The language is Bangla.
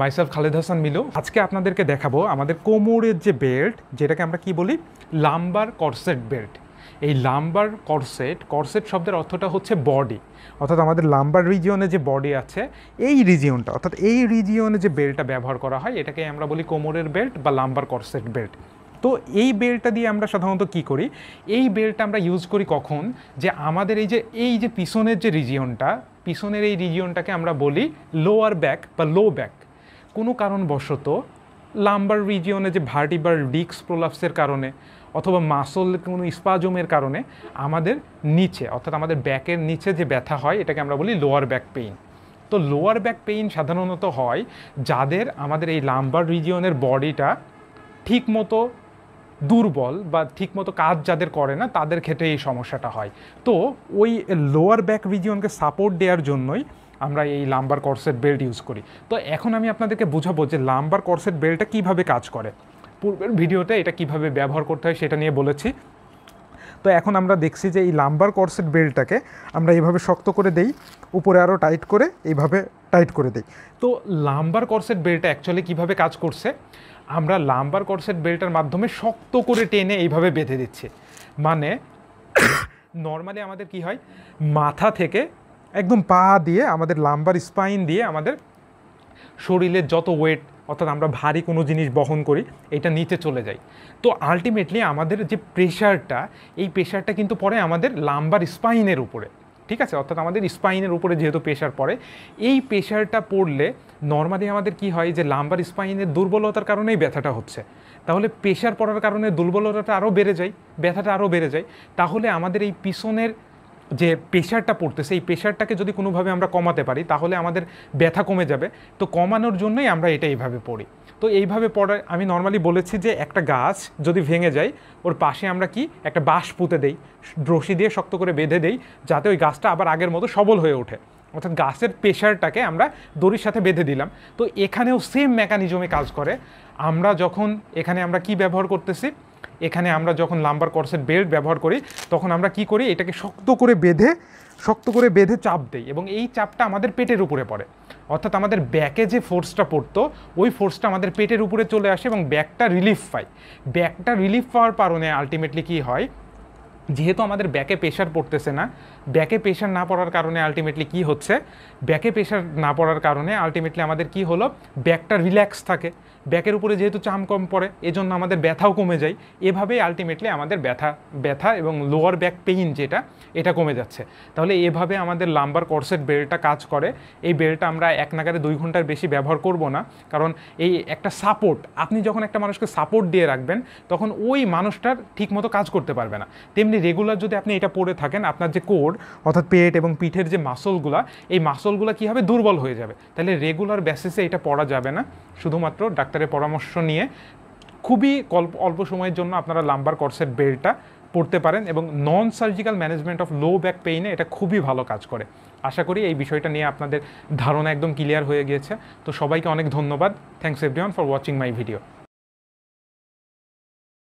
মাইসেলফ খালেদ হাসান মিলো আজকে আপনাদেরকে দেখাবো আমাদের কোমরের যে বেল্ট যেটাকে আমরা কি বলি লাম্বার করসেট বেল্ট এই লাম্বার করসেট করসেট শব্দের অর্থটা হচ্ছে বডি অর্থাৎ আমাদের লাম্বার রিজিয়নে যে বডি আছে এই রিজিয়নটা অর্থাৎ এই রিজিয়নে যে বেল্টটা ব্যবহার করা হয় এটাকে আমরা বলি কোমরের বেল্ট বা লাম্বার করসেট বেল্ট তো এই বেলটা দিয়ে আমরা সাধারণত কি করি এই বেলটা আমরা ইউজ করি কখন যে আমাদের এই যে এই যে পিছনের যে রিজিয়নটা পিছনের এই রিজিয়নটাকে আমরা বলি লোয়ার ব্যাক বা লো ব্যাক কোনো কারণবশত লাম্বার রিজিয়নে যে ভার্টিবার ডিক্স প্রোলাপসের কারণে অথবা মাসল কোনো স্পাজমের কারণে আমাদের নিচে অর্থাৎ আমাদের ব্যাকের নিচে যে ব্যথা হয় এটাকে আমরা বলি লোয়ার ব্যাক পেইন তো লোয়ার ব্যাক পেইন সাধারণত হয় যাদের আমাদের এই লাম্বার রিজিয়নের বডিটা ঠিক মতো দুর্বল বা ঠিকমতো কাজ যাদের করে না তাদের ক্ষেত্রে এই সমস্যাটা হয় তো ওই লোয়ার ব্যাক রিজিয়নকে সাপোর্ট দেওয়ার জন্যই আমরা এই লাম্বার কর্সেট বেল্ট ইউজ করি তো এখন আমি আপনাদেরকে বোঝাবো যে লাম্বার করসেট বেল্টটা কীভাবে কাজ করে পূর্বের ভিডিওতে এটা কিভাবে ব্যবহার করতে হয় সেটা নিয়ে বলেছি তো এখন আমরা দেখছি যে এই লাম্বার করসেট বেল্টটাকে আমরা এইভাবে শক্ত করে দেই উপরে আরও টাইট করে এইভাবে টাইট করে দেই তো লাম্বার কর্সেট বেল্টটা অ্যাকচুয়ালি কীভাবে কাজ করছে আমরা লাম্বার করসেট বেল্টের মাধ্যমে শক্ত করে টেনে এইভাবে বেঁধে দিচ্ছে মানে নর্মালি আমাদের কি হয় মাথা থেকে একদম পা দিয়ে আমাদের লাম্বার স্পাইন দিয়ে আমাদের শরীরে যত ওয়েট অর্থাৎ আমরা ভারী কোনো জিনিস বহন করি এটা নিচে চলে যাই তো আলটিমেটলি আমাদের যে প্রেশারটা এই প্রেশারটা কিন্তু পড়ে আমাদের লাম্বার স্পাইনের উপরে ঠিক আছে অর্থাৎ আমাদের স্পাইনের উপরে যেহেতু প্রেশার পড়ে এই প্রেশারটা পড়লে নর্মালি আমাদের কি হয় যে লাম্বার স্পাইনের দুর্বলতার কারণেই ব্যথাটা হচ্ছে তাহলে প্রেশার পড়ার কারণে দুর্বলতাটা আরও বেড়ে যায় ব্যথাটা আরও বেড়ে যায় তাহলে আমাদের এই পিছনের যে প্রেশারটা পড়তেছে এই প্রেশারটাকে যদি কোনোভাবে আমরা কমাতে পারি তাহলে আমাদের ব্যথা কমে যাবে তো কমানোর জন্যই আমরা এটা এইভাবে পড়ি তো এইভাবে পড়ে আমি নর্মালি বলেছি যে একটা গাছ যদি ভেঙে যায় ওর পাশে আমরা কি একটা বাঁশ পুঁতে দেই ড্রসি দিয়ে শক্ত করে বেঁধে দেই যাতে ওই গাছটা আবার আগের মতো সবল হয়ে ওঠে অর্থাৎ গাছের প্রেশারটাকে আমরা দড়ির সাথে বেঁধে দিলাম তো এখানেও সেম মেকানিজমে কাজ করে আমরা যখন এখানে আমরা কি ব্যবহার করতেছি এখানে আমরা যখন লাম্বার কর্সের বেল্ট ব্যবহার করি তখন আমরা কি করি এটাকে শক্ত করে বেঁধে শক্ত করে বেঁধে চাপ দেই এবং এই চাপটা আমাদের পেটের উপরে পড়ে অর্থাৎ আমাদের ব্যাকে যে ফোর্সটা পড়তো ওই ফোর্সটা আমাদের পেটের উপরে চলে আসে এবং ব্যাকটা রিলিফ পায় ব্যাকটা রিলিফ পাওয়ার কারণে আলটিমেটলি কি হয় যেহেতু আমাদের ব্যাকে প্রেশার পড়তেছে না ব্যাকে প্রেশার না পড়ার কারণে আলটিমেটলি কি হচ্ছে ব্যাকে প্রেশার না পড়ার কারণে আলটিমেটলি আমাদের কি হলো ব্যাকটা রিল্যাক্স থাকে ব্যাকের উপরে যেহেতু চাম কম পড়ে এজন্য আমাদের ব্যথাও কমে যায় এভাবেই আলটিমেটলি আমাদের ব্যথা ব্যথা এবং লোয়ার ব্যাক পেইন যেটা এটা কমে যাচ্ছে তাহলে এভাবে আমাদের লাম্বার কর্সেট বেল্টটা কাজ করে এই বেল্টটা আমরা এক নাগারে দুই ঘন্টার বেশি ব্যবহার করব না কারণ এই একটা সাপোর্ট আপনি যখন একটা মানুষকে সাপোর্ট দিয়ে রাখবেন তখন ওই মানুষটার ঠিকমতো কাজ করতে পারবে না তেমনি আপনি রেগুলার যদি আপনি এটা পরে থাকেন আপনার যে কোর অর্থাৎ পেট এবং পিঠের যে মাসলগুলা এই মাসলগুলো কি হবে দুর্বল হয়ে যাবে তাহলে রেগুলার বেসিসে এটা পরা যাবে না শুধুমাত্র ডাক্তারের পরামর্শ নিয়ে খুবই অল্প অল্প সময়ের জন্য আপনারা লাম্বার কর্সের বেল্টটা পড়তে পারেন এবং non surgical management of low back পেইনে এটা খুবই ভালো কাজ করে আশা করি এই বিষয়টা নিয়ে আপনাদের ধারণা একদম ক্লিয়ার হয়ে গিয়েছে তো সবাইকে অনেক ধন্যবাদ thanks everyone for watching my video